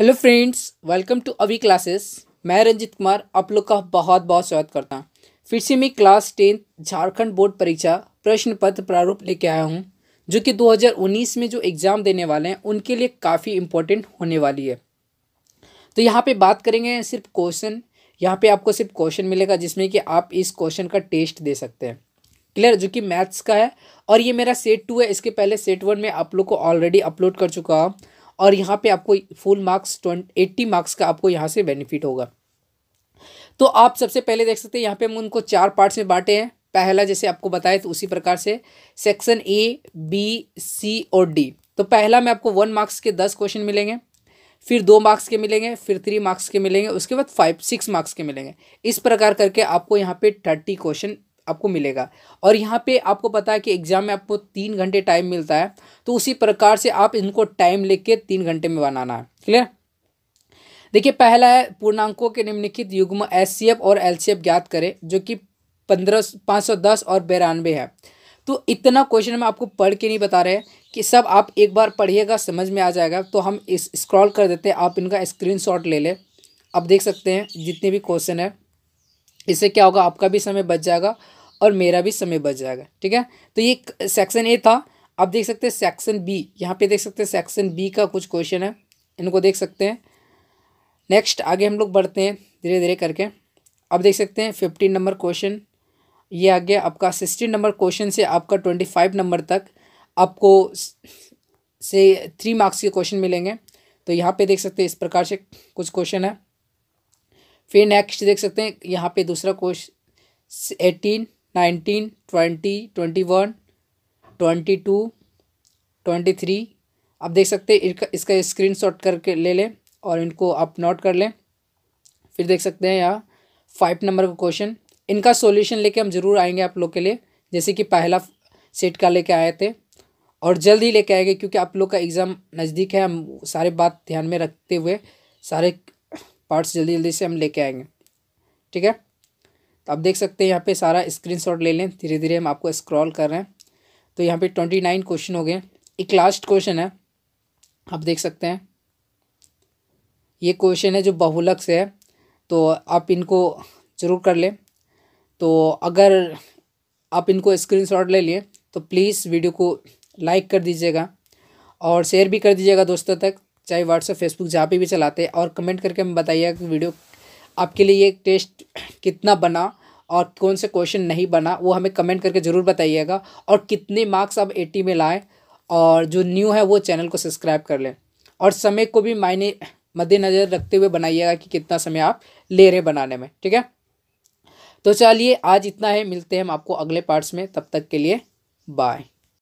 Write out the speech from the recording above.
hello friends welcome to Avi classes मैं रंजित कुमार आप लोग का बहुत बहुत स्वागत करता हूँ फिर से मैं क्लास टेंथ झारखंड बोर्ड परीक्षा प्रश्न पत्र प्रारूप लेके आया हूँ जो कि 2019 में जो एग्ज़ाम देने वाले हैं उनके लिए काफ़ी इम्पोर्टेंट होने वाली है तो यहाँ पे बात करेंगे सिर्फ क्वेश्चन यहाँ पर आपको सिर्फ क्वेश्चन मिलेगा जिसमें कि आप इस क्वेश्चन का टेस्ट दे सकते हैं क्लियर जो कि मैथ्स का है और ये मेरा सेट टू है इसके पहले सेट वन में आप लोग को ऑलरेडी अपलोड कर चुका हूँ और यहाँ पे आपको full marks twenty eighty marks का आपको यहाँ से बेनिफिट होगा तो आप सबसे पहले देख सकते हैं यहाँ पे हम उनको चार पार्ट्स में बांटे हैं पहला जैसे आपको बताए तो उसी प्रकार से सेक्शन ए बी सी और डी तो पहला में आपको वन मार्क्स के दस क्वेश्चन मिलेंगे फिर दो मार्क्स के मिलेंगे फिर थ्री मार्क्स के मिलेंगे उसके बाद फाइव सिक्स मार्क्स के मिलेंगे इस प्रकार करके आपको यहाँ पे थर्टी क्वेश्चन आपको मिलेगा और यहाँ पे आपको पता है कि एग्ज़ाम में आपको तीन घंटे टाइम मिलता है तो उसी प्रकार से आप इनको टाइम लेके के तीन घंटे में बनाना है क्लियर देखिए पहला है पूर्णांकों के निम्नलिखित युग्म एस और एल ज्ञात करें जो कि पंद्रह पाँच सौ दस और बिरानवे है तो इतना क्वेश्चन मैं आपको पढ़ के नहीं बता रहे कि सब आप एक बार पढ़िएगा समझ में आ जाएगा तो हम इस स्क्रॉल कर देते हैं आप इनका स्क्रीनशॉट ले लें आप देख सकते हैं जितने भी क्वेश्चन है इससे क्या होगा आपका भी समय बच जाएगा और मेरा भी समय बच जाएगा ठीक है तो ये सेक्शन ए था आप देख सकते हैं सेक्शन बी यहाँ पे देख सकते हैं सेक्शन बी का कुछ क्वेश्चन है इनको देख सकते हैं नेक्स्ट आगे हम लोग बढ़ते हैं धीरे धीरे करके अब देख सकते हैं फिफ्टीन नंबर क्वेश्चन ये आ गया आपका सिक्सटीन नंबर क्वेश्चन से आपका ट्वेंटी फाइव नंबर तक आपको से थ्री मार्क्स के क्वेश्चन मिलेंगे तो यहाँ पे देख सकते हैं इस प्रकार से कुछ क्वेश्चन है फिर नेक्स्ट देख सकते हैं यहाँ पे दूसरा question eighteen nineteen twenty twenty one twenty two twenty three आप देख सकते हैं इसका स्क्रीन शॉट करके ले लें और इनको आप नोट कर लें फिर देख सकते हैं यहाँ फाइव नंबर का क्वेश्चन इनका सॉल्यूशन लेके हम ज़रूर आएंगे आप लोग के लिए जैसे कि पहला सेट का लेके आए थे और जल्द ही लेके आएंगे क्योंकि आप लोग का एग्ज़ाम नज़दीक है हम सारे बात ध्यान में रखते हुए सारे पार्ट्स जल्दी जल्दी से हम लेके आएंगे ठीक है आप देख सकते हैं यहाँ पे सारा स्क्रीनशॉट ले लें धीरे धीरे हम आपको स्क्रॉल कर रहे हैं तो यहाँ पे ट्वेंटी नाइन क्वेश्चन हो गए एक लास्ट क्वेश्चन है आप देख सकते हैं ये क्वेश्चन है जो बहुलक से है तो आप इनको ज़रूर कर लें तो अगर आप इनको स्क्रीनशॉट ले लिए तो प्लीज़ वीडियो को लाइक कर दीजिएगा और शेयर भी कर दीजिएगा दोस्तों तक चाहे व्हाट्सएप फेसबुक जहाँ पे भी चलाते हैं और कमेंट करके हमें बताइएगा कि वीडियो आपके लिए ये टेस्ट कितना बना और कौन से क्वेश्चन नहीं बना वो हमें कमेंट करके ज़रूर बताइएगा और कितने मार्क्स आप एटी में लाएँ और जो न्यू है वो चैनल को सब्सक्राइब कर लें और समय को भी मायने मद्देनज़र रखते हुए बनाइएगा कि कितना समय आप ले रहे बनाने में ठीक है तो चलिए आज इतना है मिलते हैं हम आपको अगले पार्ट्स में तब तक के लिए बाय